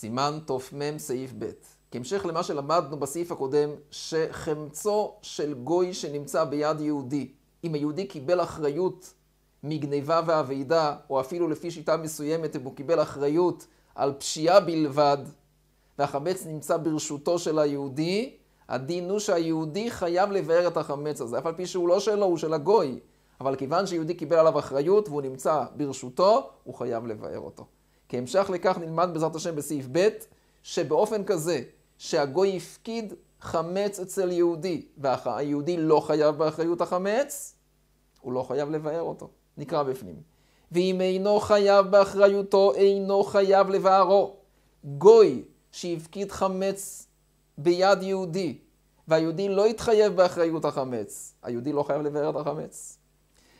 סימן תמ סעיף ב'. כהמשך למה שלמדנו בסעיף הקודם, שחמצו של גוי שנמצא ביד יהודי, אם היהודי קיבל אחריות מגניבה ואבידה, או אפילו לפי שיטה מסוימת, אם הוא קיבל אחריות על פשיעה בלבד, והחמץ נמצא ברשותו של היהודי, הדין הוא שהיהודי חייב לבאר את החמץ הזה, אף על פי שהוא לא שלו, הוא של הגוי. אבל כיוון שיהודי קיבל עליו אחריות והוא נמצא ברשותו, הוא חייב לבאר אותו. כהמשך לכך נלמד בעזרת השם בסעיף ב', שבאופן כזה שהגוי הפקיד חמץ אצל יהודי, והיהודי לא חייב באחריות החמץ, הוא לא חייב לבאר אותו. נקרא בפנים. ואם אינו חייב באחריותו, אינו חייב לבערו. גוי שהפקיד חמץ ביד יהודי, והיהודי לא התחייב באחריות החמץ, היהודי לא חייב לבאר את החמץ.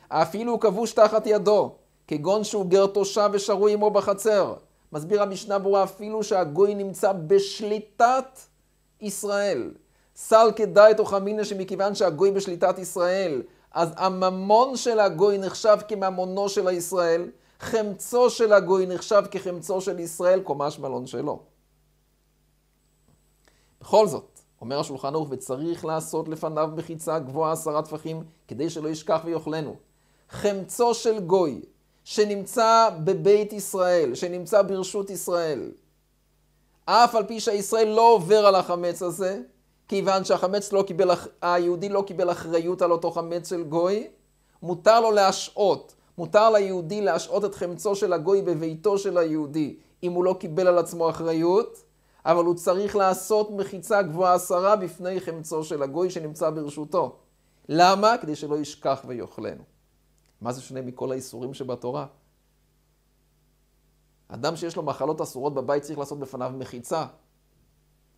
אפילו כבוש תחת ידו, כגון שהוא גר תושב ושרוי עמו בחצר. מסביר המשנה ברורה אפילו שהגוי נמצא בשליטת ישראל. סל כדאי תוך אמינא שמכיוון שהגוי בשליטת ישראל, אז הממון של הגוי נחשב כממונו של הישראל, חמצו של הגוי נחשב כחמצו של ישראל, קומש מלון שלו. בכל זאת, אומר השולחן ערוך, וצריך לעשות לפניו מחיצה גבוהה עשרה טפחים, כדי שלא ישכח ויאכלנו. חמצו של גוי שנמצא בבית ישראל, שנמצא ברשות ישראל. אף על פי שהישראל לא עובר על החמץ הזה, כיוון שהחמץ לא קיבל, היהודי לא קיבל אחריות על אותו חמץ של גוי, מותר לו להשעות. מותר ליהודי להשעות את חמצו של הגוי בביתו של היהודי, אם הוא לא קיבל על עצמו אחריות, אבל הוא צריך לעשות מחיצה גבוהה עשרה בפני חמצו של הגוי שנמצא ברשותו. למה? כדי שלא ישכח ויאכלנו. מה זה שונה מכל האיסורים שבתורה? אדם שיש לו מחלות אסורות בבית צריך לעשות בפניו מחיצה.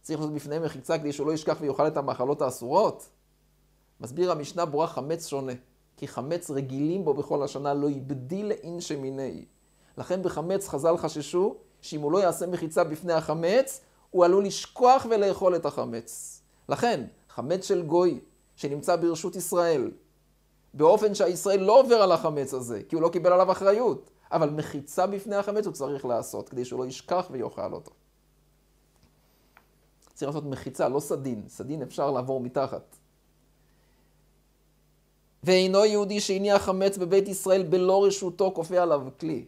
צריך לעשות בפניהם מחיצה כדי שהוא לא ישכח ויאכל את המחלות האסורות. מסביר המשנה ברורה חמץ שונה, כי חמץ רגילים בו בכל השנה, לא יבדיל לאינשי שמיני. לכן בחמץ חז"ל חששו שאם הוא לא יעשה מחיצה בפני החמץ, הוא עלול לשכוח ולאכול את החמץ. לכן, חמץ של גוי, שנמצא ברשות ישראל, באופן שהישראל לא עובר על החמץ הזה, כי הוא לא קיבל עליו אחריות. אבל מחיצה בפני החמץ הוא צריך לעשות, כדי שהוא לא ישכח ויאכל אותו. צריך לעשות מחיצה, לא סדין. סדין אפשר לעבור מתחת. ואינו יהודי שהניח חמץ בבית ישראל בלא רשותו כופה עליו כלי.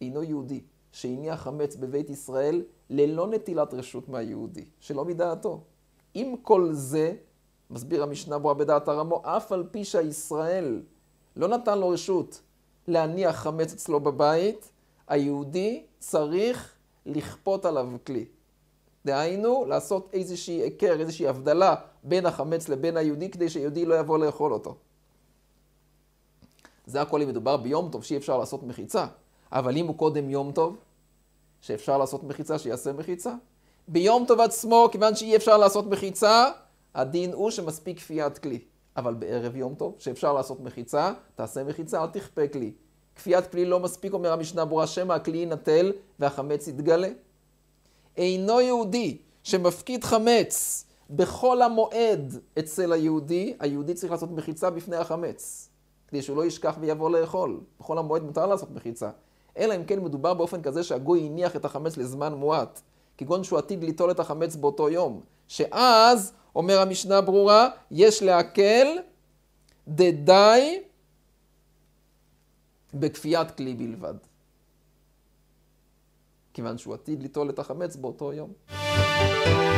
אינו יהודי שהניח חמץ בבית ישראל ללא נטילת רשות מהיהודי, שלא מדעתו. עם כל זה, מסביר המשנה ברורה בדעת הרמו, אף על פי שהישראל לא נתן לו רשות להניח חמץ אצלו בבית, היהודי צריך לכפות עליו כלי. דהיינו, לעשות איזושהי היכר, איזושהי הבדלה בין החמץ לבין היהודי, כדי שיהודי לא יבוא לאכול אותו. זה הכל אם מדובר ביום טוב, שאי אפשר לעשות מחיצה. אבל אם הוא קודם יום טוב, שאפשר לעשות מחיצה, שיעשה מחיצה. ביום טוב עצמו, כיוון שאי אפשר לעשות מחיצה, הדין הוא שמספיק כפיית כלי. אבל בערב יום טוב, שאפשר לעשות מחיצה, תעשה מחיצה, אל תכפה כלי. כפיית כלי לא מספיק, אומר המשנה ברורה, שמא הכלי יינטל והחמץ יתגלה. אינו יהודי שמפקיד חמץ בכל המועד אצל היהודי, היהודי צריך לעשות מחיצה בפני החמץ, כדי שהוא לא ישכח ויבוא לאכול. בכל המועד מותר לעשות מחיצה. אלא אם כן מדובר באופן כזה שהגוי הניח את החמץ לזמן מועט, כגון שהוא עתיד ליטול את החמץ באותו יום, שאז אומר המשנה ברורה, יש להקל דדי בכפיית כלי בלבד. כיוון שהוא עתיד ליטול את החמץ באותו יום. thank you